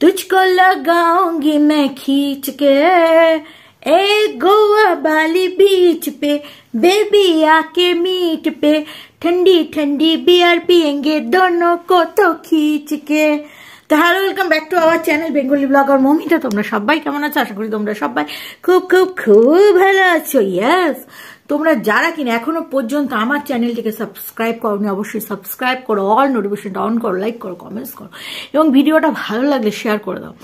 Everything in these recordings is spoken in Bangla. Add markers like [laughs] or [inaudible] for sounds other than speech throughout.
तुझको लगाऊंगी मैं खींच के ए गोवा बाली बीच पे बेबी आके मीट पे ठंडी ठंडी बियर पियेंगे दोनों को तो खींच के তো hello welcome back to our channel Bengali blogger Mamita তোমরা সবাই কেমন আছো আশা করি তোমরা সবাই খুব খুব খুব ভালো আছো ইয়াস তোমরা যারা কিনা এখনো পর্যন্ত আমার চ্যানেলটিকে সাবস্ক্রাইব করোনি অবশ্যই সাবস্ক্রাইব করো অল নোটিফিকেশনটা অন করো লাইক করো কমেন্টস করো এবং ভিডিওটা ভালো লাগলে শেয়ার করে দাও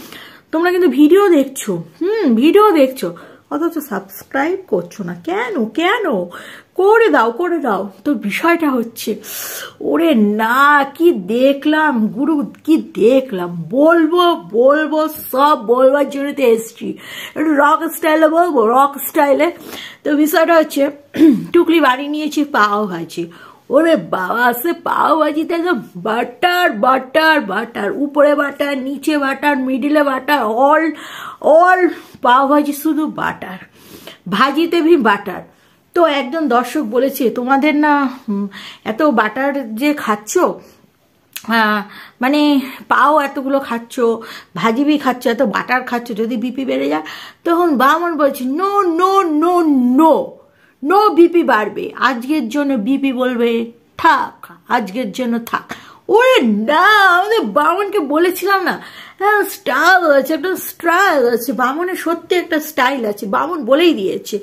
তোমরা কিন্তু ভিডিও দেখছো হুম ভিডিও দেখছো অথচ সাবস্ক্রাইব করছো না কেন কেন করে দাও করে দাও তো বিষয়টা হচ্ছে ওরে না কি দেখলাম গুরু কি দেখলাম বলবো বলবো সব বলবার জন্য তো এসছি রক স্টাইলে বলবো রক স্টাইলে তো বিষয়টা হচ্ছে [clears throat] টুকলি বাড়ি নিয়েছি পাও ভাজি ওরে বাবা সে পাও ভাজিতে বাটার বাটার বাটার উপরে বাটার নিচে বাটার মিডিলে butter all all pav bhaji শুধু বাটার ভাজিতে ভি বাটার তো একজন দর্শক বলেছে তোমাদের না এত বাটার যে খাচ্ছ মানে পাও এতগুলো খাচ্ছ ভাজিবি খাচ্ছ এত বাটার খাচ্ছ যদি বিপি বেড়ে যায় তখন বামন বলছে no no no no no BP বাড়বে আজকের জন্য বিপি বলবে থাক আজকের জন্য থাক ওরে না আমাদের বামনকে বলেছিলাম না হ্যাঁ স্টাইল আছে একটা স্টাইল আছে বামনের সত্যি একটা স্টাইল আছে বামন বলেই দিয়েছে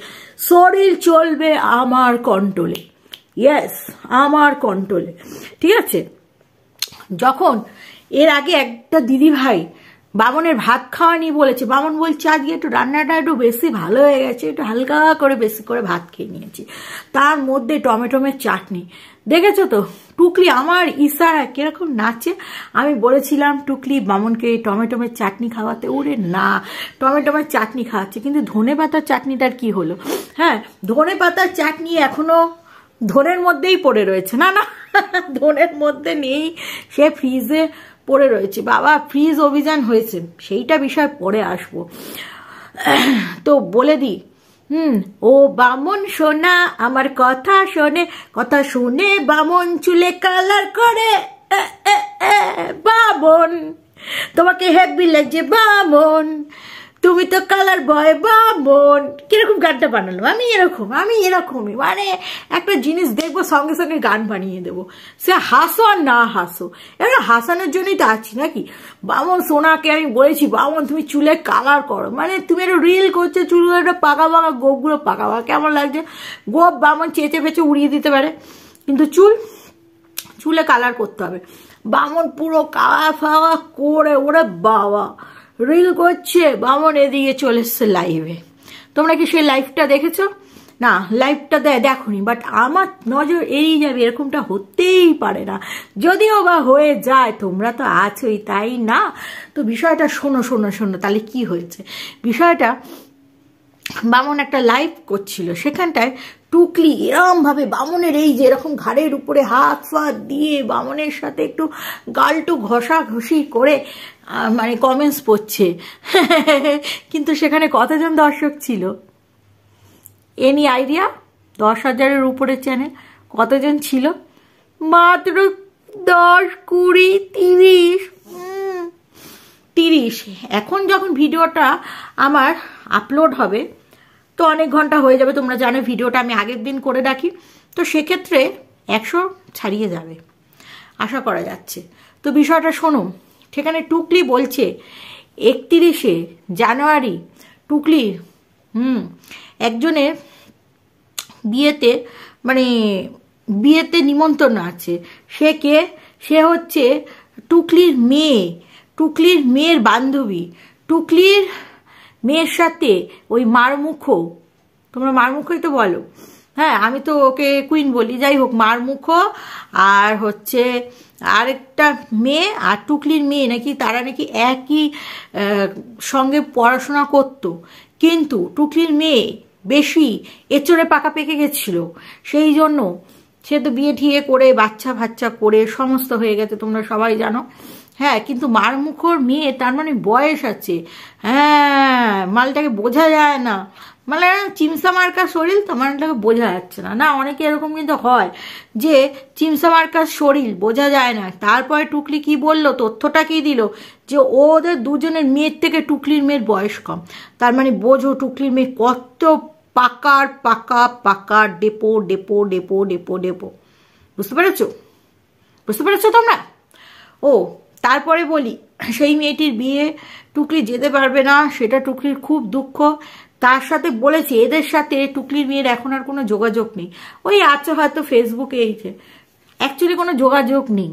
শরীর চলবে আমার কন্ট্রোলে ইয়াস আমার কন্ট্রোলে ঠিক আছে যখন এর আগে একটা দিদি ভাই বামনের ভাত খাওয়া নিয়ে বলেছে বামন বলছে আজকে একটু রান্নাটা একটু বেশি ভালো হয়ে গেছে একটু হালকা করে বেশি করে ভাত খেয়ে নিয়েছি তার মধ্যে টমেটোমের চাটনি দেখেছো তো টুকলি আমার ইশারা কিরকম নাচে আমি বলেছিলাম টুকলি বামনকে টমেটোমের চাটনি খাওয়াতে ওরে না টমেটোমের চাটনি খাওয়াচ্ছে কিন্তু ধনে পাতার চাটনিটার কি হলো হ্যাঁ ধনে পাতার চাটনি এখনো ধনের মধ্যেই পড়ে রয়েছে না না [laughs] ধনের মধ্যে নেই সে ফ্রিজে পড়ে রয়েছে বাবা ফ্রিজ অভিযান হয়েছে সেইটা বিষয় পরে আসবো তো বলে দিই হুম ও বামন সোনা আমার কথা শোনে কথা শুনে বামন চুলে কালার করে বামন তোমাকে হ্যাপি লাগছে বামন তুমি তো কালার বয় বা বোন কিরকম গানটা বানালো আমি এরকম আমি এরকমই মানে একটা জিনিস দেখবো সঙ্গে সঙ্গে গান বানিয়ে দেবো সে হাসো আর না হাসো এবার হাসানোর জন্যই তো আছি নাকি বামন সোনাকে আমি বলেছি বামন তুমি চুলে কালার করো মানে তুমি একটা রিল করছো চুলগুলো একটা পাকা পাকা গোপগুলো পাকা পাকা কেমন লাগছে গোপ বামন চেঁচে পেঁচে উড়িয়ে দিতে পারে কিন্তু চুল চুলে কালার করতে হবে বামন পুরো কাওয়া ফাওয়া করে ওরে বাবা রিল করছে বামন এদিকে চলে এসছে লাইভে তোমরা কি সেই লাইভটা দেখেছো না লাইভটা দেখনি বাট আমার নজর এড়িয়ে যাবে এরকমটা হতেই পারে না যদিও বা হয়ে যায় তোমরা তো আছোই তাই না তো বিষয়টা শোনো শোনো শোনো তাহলে কি হয়েছে বিষয়টা বামন একটা লাইভ করছিল সেখানটায় টুকলি এরমভাবে বামনের এই যে এরকম ঘাড়ের উপরে হাত ফাত দিয়ে বামনের সাথে একটু গালটু ঘষাঘষি করে মানে কমেন্টস পড়ছে [laughs] কিন্তু সেখানে কতজন দর্শক ছিল এনি আইডিয়া দশ হাজারের উপরে চ্যানেল কতজন ছিল মাত্র দশ কুড়ি তিরিশ তিরিশ এখন যখন ভিডিওটা আমার আপলোড হবে তো অনেক ঘন্টা হয়ে যাবে তোমরা জানো ভিডিওটা আমি আগের দিন করে রাখি তো সেক্ষেত্রে একশো ছাড়িয়ে যাবে আশা করা যাচ্ছে তো বিষয়টা শোনো সেখানে টুকলি বলছে একত্রিশে জানুয়ারি টুকলি হুম একজনের বিয়েতে মানে বিয়েতে নিমন্ত্রণ আছে সে কে সে হচ্ছে টুকলির মেয়ে টুকলির মেয়ের বান্ধবী টুকলির মেয়ের সাথে ওই মারমুখো তোমরা মারমুখোই তো বলো হ্যাঁ আমি তো ওকে কুইন বলি যাই হোক মারমুখো আর হচ্ছে আরেকটা মেয়ে আর টুকলির মেয়ে নাকি তারা নাকি একই সঙ্গে পড়াশোনা করত কিন্তু টুকলির মেয়ে বেশি এচড়ে পাকা পেকে গেছিল সেই জন্য সে তো বিয়ে ঠিয়ে করে বাচ্চা ফাচ্চা করে সমস্ত হয়ে গেছে তোমরা সবাই জানো হ্যাঁ কিন্তু মারমুখর মেয়ে তার মানে বয়স আছে হ্যাঁ মালটাকে বোঝা যায় না মানে চিমসা মার্কার শরীর মানে এটাকে বোঝা যাচ্ছে না না অনেকে এরকম কিন্তু হয় যে চিমসা মার্কার শরীর বোঝা যায় না তারপরে টুকলি কি বললো তথ্যটা কি দিল যে ওদের দুজনের মেয়ের থেকে টুকলির মেয়ের বয়স কম তার মানে বোঝো টুকলির মেয়ে কত পাকার পাকা পাকার ডেপো ডেপো ডেপো ডেপো ডেপো বুঝতে পেরেছো বুঝতে পেরেছো তোমরা ও তারপরে বলি সেই মেয়েটির বিয়ে টুকলি যেতে পারবে না সেটা টুকলির খুব দুঃখ তার সাথে বলেছে এদের সাথে টুকলির মেয়ের এখন আর কোনো যোগাযোগ নেই ওই আছে হয়তো ফেসবুকে এইছে অ্যাকচুয়ালি কোনো যোগাযোগ নেই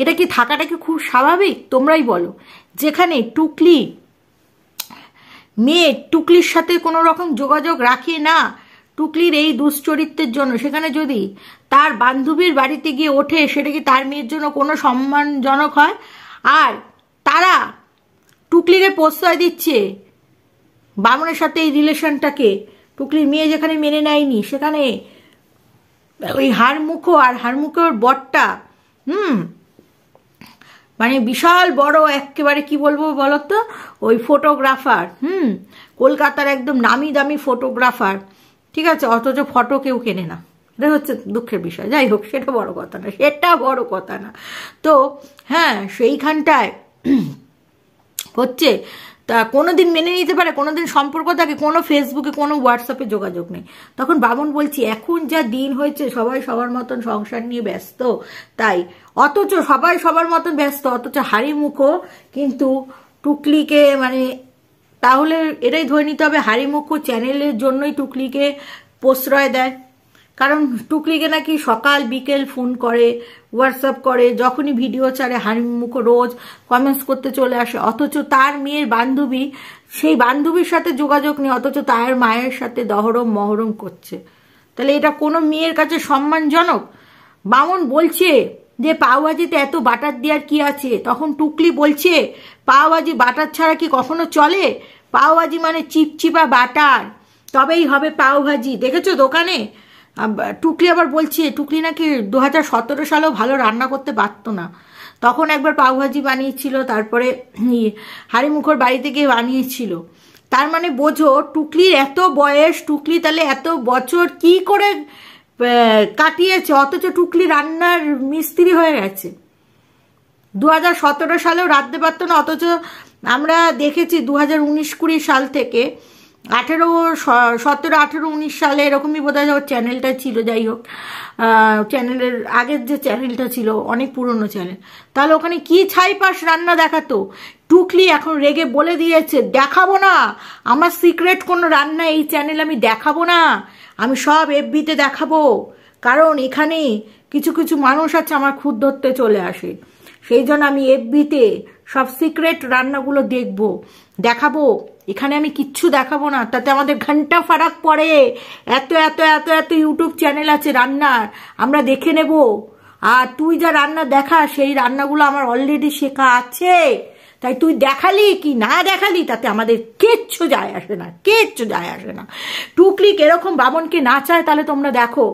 এটা কি থাকাটা কি খুব স্বাভাবিক তোমরাই বলো যেখানে টুকলি মেয়ে টুকলির সাথে কোনো রকম যোগাযোগ রাখে না টুকলির এই দুশ্চরিত্রের জন্য সেখানে যদি তার বান্ধবীর বাড়িতে গিয়ে ওঠে সেটা কি তার মেয়ের জন্য কোনো সম্মানজনক হয় আর তারা টুকলিকে প্রশ্রয় দিচ্ছে বামনের সাথে এই রিলেশনটাকে টুকলির মেয়ে যেখানে মেনে নেয়নি সেখানে ওই হারমুখো আর হারমুখোর বটটা হুম মানে বিশাল বড় একেবারে কি বলবো বলতো ওই ফটোগ্রাফার হুম কলকাতার একদম নামি দামি ফটোগ্রাফার ঠিক আছে অথচ ফটো কেউ কেনে না এটা হচ্ছে দুঃখের বিষয় যাই হোক সেটা বড় কথা না সেটা বড় কথা না তো হ্যাঁ সেইখানটায় [clears throat] হচ্ছে তা কোনো দিন মেনে নিতে পারে কোনো দিন সম্পর্ক থাকে কোনো ফেসবুকে কোনো হোয়াটসঅ্যাপে যোগাযোগ নেই তখন বাবন বলছি এখন যা দিন হয়েছে সবাই সবার মতন সংসার নিয়ে ব্যস্ত তাই অথচ সবাই সবার মতন ব্যস্ত অথচ হাড়িমুখো কিন্তু টুকলিকে মানে তাহলে এটাই ধরে নিতে হবে হারিমুখ চ্যানেলের জন্যই টুকলিকে প্রশ্রয় দেয় কারণ টুকরিকে নাকি সকাল বিকেল ফোন করে হোয়াটসঅ্যাপ করে যখনই ভিডিও ছাড়ে মুখ রোজ কমেন্টস করতে চলে আসে অথচ তার মেয়ের বান্ধবী সেই বান্ধবীর সাথে যোগাযোগ নেই অথচ তার মায়ের সাথে দহরম মহরম করছে তাহলে এটা কোনো মেয়ের কাছে সম্মানজনক বামন বলছে যে পাওয়াজিতে এত বাটার দেওয়ার কি আছে তখন টুকলি বলছে পাওয়াজি বাটার ছাড়া কি কখনো চলে পাওয়াজি মানে চিপচিপা বাটার তবেই হবে পাওভাজি দেখেছো দোকানে টুকলি আবার বলছে টুকলি নাকি দু হাজার সতেরো সালেও ভালো রান্না করতে পারতো না তখন একবার পাওভাজি বানিয়েছিল তারপরে হারিমুখর বাড়িতে গিয়ে বানিয়েছিল তার মানে বোঝো টুকলির এত বয়স টুকলি তাহলে এত বছর কি করে কাটিয়েছে অথচ টুকলি রান্নার মিস্ত্রি হয়ে গেছে দু হাজার সতেরো সালেও রাঁধতে পারতো না অথচ আমরা দেখেছি দু হাজার উনিশ কুড়ি সাল থেকে আঠেরো সতেরো আঠেরো উনিশ সালে এরকমই বোধ হয় চ্যানেলটা ছিল যাই হোক চ্যানেলের আগের যে চ্যানেলটা ছিল অনেক পুরনো চ্যানেল তাহলে ওখানে কি ছাইপাস রান্না দেখাতো টুকলি এখন রেগে বলে দিয়েছে দেখাবো না আমার সিক্রেট কোনো রান্না এই চ্যানেল আমি দেখাবো না আমি সব এফবিতে দেখাবো কারণ এখানে কিছু কিছু মানুষ আছে আমার খুদ ধরতে চলে আসে সেই জন্য আমি এফবিতে সব সিক্রেট রান্নাগুলো দেখব দেখাবো এখানে আমি কিচ্ছু দেখাবো না তাতে আমাদের ঘন্টা ফারাক পড়ে এত এত এত এত ইউটিউব চ্যানেল আছে রান্নার আমরা দেখে নেব আর তুই যা রান্না দেখা সেই রান্নাগুলো আমার অলরেডি শেখা আছে তাই তুই দেখালি কি না দেখালি তাতে আমাদের কিচ্ছু যায় আসে না কিচ্ছু যায় আসে না টুকলিক এরকম বামনকে না চায় তাহলে তোমরা দেখো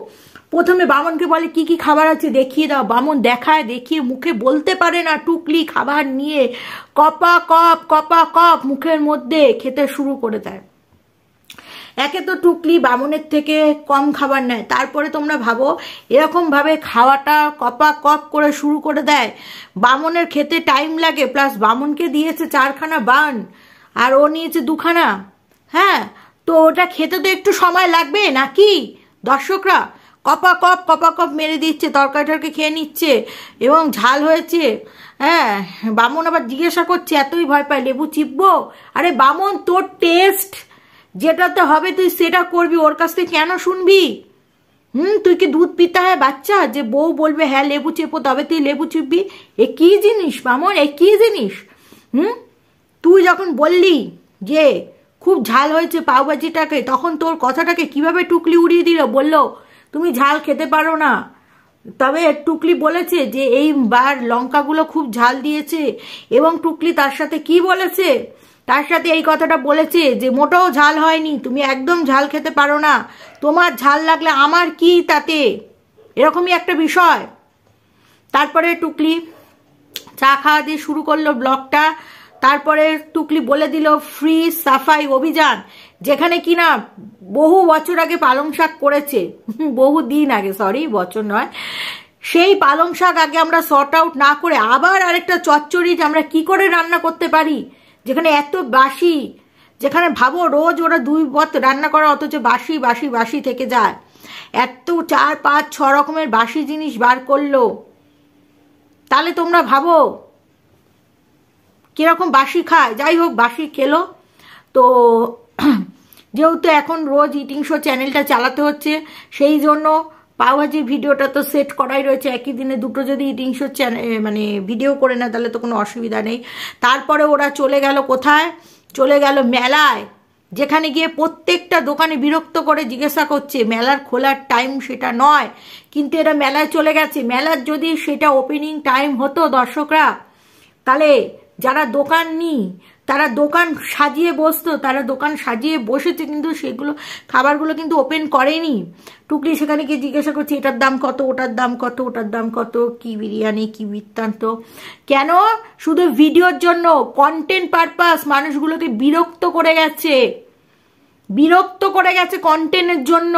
প্রথমে বামনকে বলে কি কি খাবার আছে দেখিয়ে দাও বামন দেখায় দেখিয়ে মুখে বলতে পারে না টুকলি খাবার নিয়ে কপা কপ কপা কপ মুখের মধ্যে খেতে শুরু করে দেয় একে তো টুকলি বামনের থেকে কম খাবার নেয় তারপরে তোমরা ভাবো এরকমভাবে খাওয়াটা কপা কপ করে শুরু করে দেয় বামনের খেতে টাইম লাগে প্লাস বামনকে দিয়েছে চারখানা বান আর ও নিয়েছে দুখানা হ্যাঁ তো ওটা খেতে তো একটু সময় লাগবে নাকি দর্শকরা কপা কপ কপা কপ মেরে দিচ্ছে তরকারি টরকে খেয়ে নিচ্ছে এবং ঝাল হয়েছে হ্যাঁ বামন আবার জিজ্ঞাসা করছে এতই ভয় পায় লেবু চিপবো আরে বামন তোর টেস্ট যেটাতে হবে তুই সেটা করবি ওর কাছ থেকে কেন শুনবি হুম তুই কি দুধ পিতা হয় বাচ্চা যে বউ বলবে হ্যাঁ লেবু চেপো তবে তুই লেবু চিপবি এ কি জিনিস বামন এ কি জিনিস হুম তুই যখন বললি যে খুব ঝাল হয়েছে পাওভাজিটাকে তখন তোর কথাটাকে কিভাবে টুকলি উড়িয়ে দিল বললো তুমি ঝাল খেতে পারো না তবে টুকলি বলেছে যে এই বার লঙ্কাগুলো খুব ঝাল দিয়েছে এবং টুকলি তার সাথে কি বলেছে তার সাথে এই কথাটা বলেছে যে মোটাও ঝাল হয়নি তুমি একদম ঝাল খেতে পারো না তোমার ঝাল লাগলে আমার কি তাতে এরকমই একটা বিষয় তারপরে টুকলি চা খাওয়া দিয়ে শুরু করলো ব্লগটা তারপরে টুকলি বলে দিল ফ্রি সাফাই অভিযান যেখানে কিনা বহু বছর আগে পালং শাক করেছে [laughs] বহু দিন আগে সরি বছর নয় সেই পালং শাক আগে আমরা শর্ট আউট না করে আবার আরেকটা চচ্চড়ি আমরা কি করে রান্না করতে পারি যেখানে এত বাসি যেখানে ভাবো রোজ ওরা দুই পথ রান্না করা অথচ বাসি বাসি বাসি থেকে যায় এত চার পাঁচ ছ রকমের বাসি জিনিস বার করলো তাহলে তোমরা ভাবো কিরকম বাসি খায় যাই হোক বাসি খেলো তো যেহেতু এখন রোজ ইটিং শো চ্যানেলটা চালাতে হচ্ছে সেই জন্য পাওভাজির ভিডিওটা তো সেট করাই রয়েছে একই দিনে দুটো যদি ইটিং শো মানে ভিডিও করে না তাহলে তো কোনো অসুবিধা নেই তারপরে ওরা চলে গেল কোথায় চলে গেল মেলায় যেখানে গিয়ে প্রত্যেকটা দোকানে বিরক্ত করে জিজ্ঞাসা করছে মেলার খোলার টাইম সেটা নয় কিন্তু এরা মেলায় চলে গেছে মেলার যদি সেটা ওপেনিং টাইম হতো দর্শকরা তাহলে যারা দোকান নি তারা দোকান সাজিয়ে বসতো তারা দোকান সাজিয়ে বসেছে কিন্তু সেগুলো খাবারগুলো কিন্তু ওপেন করেনি টুকলি সেখানে গিয়ে জিজ্ঞাসা করছে এটার দাম কত ওটার দাম কত ওটার দাম কত কি বিরিয়ানি কি বৃত্তান্ত কেন শুধু ভিডিওর জন্য কন্টেন্ট পারপাস মানুষগুলোকে বিরক্ত করে গেছে বিরক্ত করে গেছে কন্টেন্টের জন্য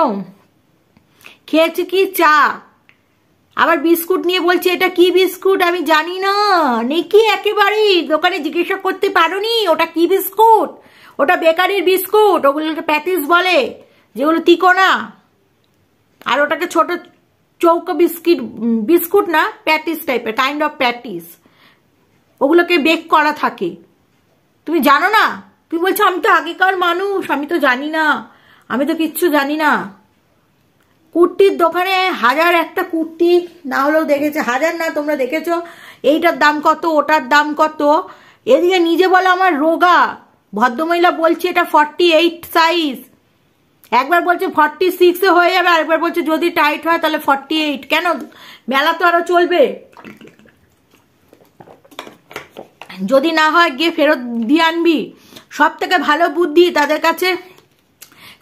খেয়েছে কি চা আবার বিস্কুট নিয়ে বলছে এটা কি বিস্কুট আমি জানি না নেকি একেবারেই দোকানে জিজ্ঞাসা করতে নি ওটা কি বিস্কুট ওটা বেকারির বিস্কুট ওগুলোকে প্যাটিস বলে যেগুলো তিকোনা আর ওটাকে ছোট চৌকো বিস্কিট বিস্কুট না প্যাটিস টাইপের কাইন্ড অফ প্যাটিস ওগুলোকে বেক করা থাকে তুমি জানো না তুমি বলছো আমি তো আগেকার মানুষ আমি তো জানি না আমি তো কিচ্ছু জানি না কুর্তির দোকানে হাজার একটা কুর্তি না হলেও দেখেছে হাজার না তোমরা দেখেছো এইটার দাম কত ওটার দাম কত এদিকে নিজে বলো আমার রোগা ভদ্রমহিলা বলছি এটা ফর্টি এইট সাইজ একবার বলছে ফর্টি সিক্সে হয়ে যাবে আরেকবার বলছে যদি টাইট হয় তাহলে ফর্টি এইট কেন মেলা তো আরও চলবে যদি না হয় গিয়ে ফেরত দিয়ে আনবি সব থেকে ভালো বুদ্ধি তাদের কাছে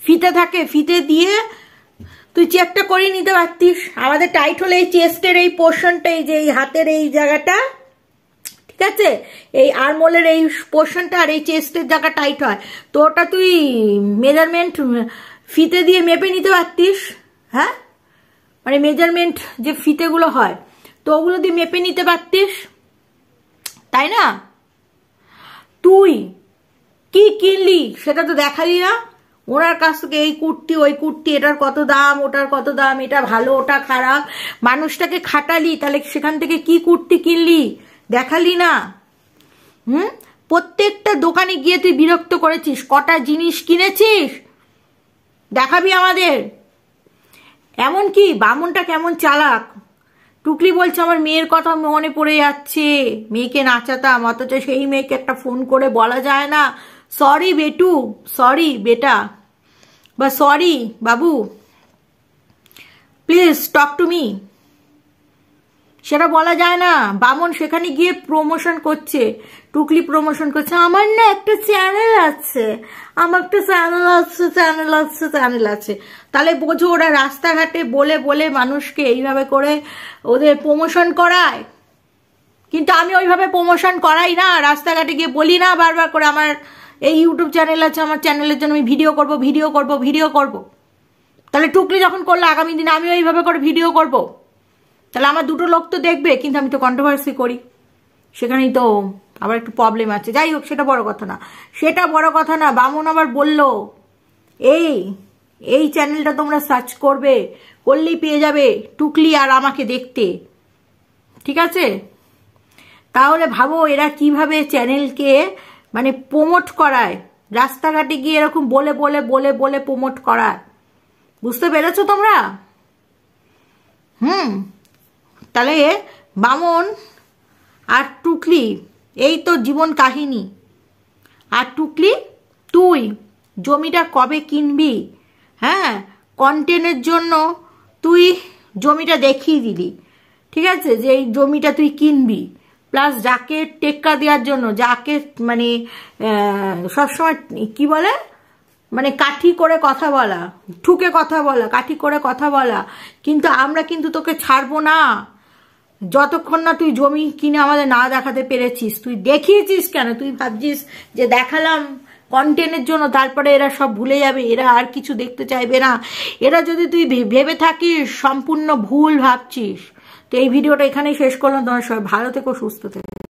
ফিতে থাকে ফিতে দিয়ে তুই চেকটা করে নিতে পারতিস আমাদের টাইট হলে এই চেস্টের এই পোর্শনটা এই যে এই হাতের এই জায়গাটা ঠিক আছে এই আরমোলের এই পোর্শনটা আর এই চেস্টের জায়গা টাইট হয় তো ওটা তুই মেজারমেন্ট ফিতে দিয়ে মেপে নিতে পারতিস হ্যাঁ মানে মেজারমেন্ট যে ফিতেগুলো হয় তো ওগুলো দিয়ে মেপে নিতে পারতিস তাই না তুই কি কিনলি সেটা তো দেখালি না ওনার কাছ থেকে এই কুর্তি ওই কুর্তি এটার কত দাম ওটার কত দাম এটা ভালো ওটা খারাপ মানুষটাকে খাটালি তাহলে সেখান থেকে কি কুর্তি কিনলি দেখালি না হুম প্রত্যেকটা দোকানে গিয়ে তুই বিরক্ত করেছিস কটা জিনিস কিনেছিস দেখাবি আমাদের এমন কি বামুনটা কেমন চালাক টুকলি বলছে আমার মেয়ের কথা মনে পড়ে যাচ্ছে মেয়েকে নাচাতাম অথচ সেই মেয়েকে একটা ফোন করে বলা যায় না সরি বেটু সরি বেটা বা সরি বাবু প্লিজ টক টু মি সেটা বলা যায় না বামন সেখানে গিয়ে প্রমোশন করছে টুকলি প্রমোশন করছে আমার না একটা চ্যানেল আছে আমার একটা চ্যানেল আছে চ্যানেল আছে চ্যানেল আছে তাহলে বোঝো ওরা রাস্তাঘাটে বলে বলে মানুষকে এইভাবে করে ওদের প্রমোশন করায় কিন্তু আমি ওইভাবে প্রমোশন করাই না রাস্তাঘাটে গিয়ে বলি না বারবার করে আমার এই ইউটিউব চ্যানেল আছে আমার চ্যানেলের জন্য আমি ভিডিও করব ভিডিও করব ভিডিও করব তাহলে টুকরি যখন করলো আগামী দিনে আমিও এইভাবে করে ভিডিও করব তাহলে আমার দুটো লোক তো দেখবে কিন্তু আমি তো কন্ট্রোভার্সি করি সেখানেই তো আবার একটু প্রবলেম আছে যাই হোক সেটা বড় কথা না সেটা বড় কথা না বামন আবার বলল এই এই চ্যানেলটা তোমরা সার্চ করবে করলেই পেয়ে যাবে টুকলি আর আমাকে দেখতে ঠিক আছে তাহলে ভাবো এরা কিভাবে চ্যানেলকে মানে প্রমোট করায় রাস্তাঘাটে গিয়ে এরকম বলে বলে বলে বলে প্রমোট করায় বুঝতে পেরেছো তোমরা হুম তাহলে বামন আর টুকলি এই তো জীবন কাহিনী আর টুকলি তুই জমিটা কবে কিনবি হ্যাঁ কন্টেনের জন্য তুই জমিটা দেখিয়ে দিলি ঠিক আছে যে এই জমিটা তুই কিনবি প্লাস যাকে টেক্কা দেওয়ার জন্য যাকে মানে সবসময় কি বলে মানে কাঠি করে কথা বলা ঠুকে কথা বলা কাঠি করে কথা বলা কিন্তু আমরা কিন্তু তোকে ছাড়বো না যতক্ষণ না তুই জমি কিনে আমাদের না দেখাতে পেরেছিস তুই দেখিয়েছিস কেন তুই ভাবছিস যে দেখালাম কন্টেন্টের জন্য তারপরে এরা সব ভুলে যাবে এরা আর কিছু দেখতে চাইবে না এরা যদি তুই ভেবে থাকিস সম্পূর্ণ ভুল ভাবছিস তো এই ভিডিওটা এখানেই শেষ করলাম তোমার সবাই ভালো থেকো সুস্থ থেকো